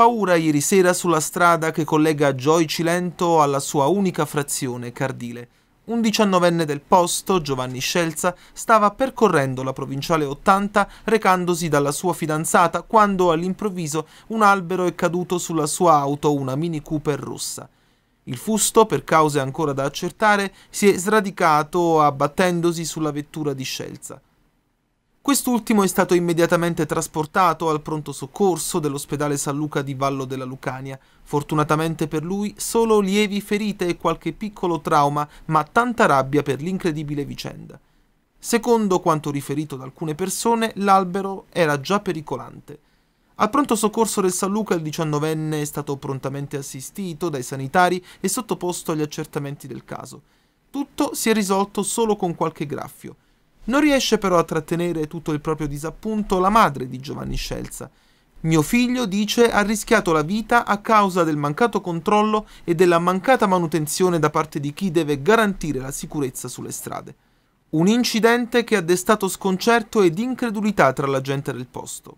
paura ieri sera sulla strada che collega Joy Cilento alla sua unica frazione, Cardile. Un diciannovenne del posto, Giovanni Scelza, stava percorrendo la provinciale 80 recandosi dalla sua fidanzata quando all'improvviso un albero è caduto sulla sua auto, una Mini Cooper rossa. Il fusto, per cause ancora da accertare, si è sradicato abbattendosi sulla vettura di Scelza. Quest'ultimo è stato immediatamente trasportato al pronto soccorso dell'ospedale San Luca di Vallo della Lucania. Fortunatamente per lui solo lievi ferite e qualche piccolo trauma, ma tanta rabbia per l'incredibile vicenda. Secondo quanto riferito da alcune persone, l'albero era già pericolante. Al pronto soccorso del San Luca il 19enne è stato prontamente assistito dai sanitari e sottoposto agli accertamenti del caso. Tutto si è risolto solo con qualche graffio. Non riesce però a trattenere tutto il proprio disappunto la madre di Giovanni Scelza. Mio figlio, dice, ha rischiato la vita a causa del mancato controllo e della mancata manutenzione da parte di chi deve garantire la sicurezza sulle strade. Un incidente che ha destato sconcerto ed incredulità tra la gente del posto.